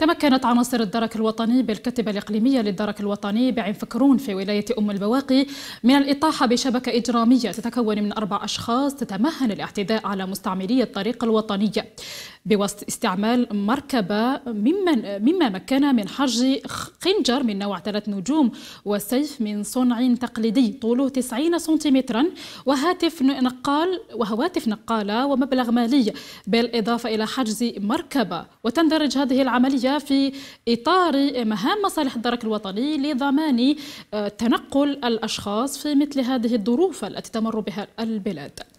تمكنت عناصر الدرك الوطني بالكتبة الإقليمية للدرك الوطني بعين فكرون في ولاية أم البواقي من الإطاحة بشبكة إجرامية تتكون من أربع أشخاص تتمهن الاعتداء على مستعملي الطريق الوطني بواسطة استعمال مركبة ممن مما مكن من حج خنجر من نوع ثلاث نجوم وسيف من صنع تقليدي طوله 90 سنتيمترا وهاتف نقال وهواتف نقالة ومبلغ مالي بالإضافة إلى حجز مركبة وتندرج هذه العملية في إطار مهام مصالح الدرك الوطني لضمان آه، تنقل الأشخاص في مثل هذه الظروف التي تمر بها البلاد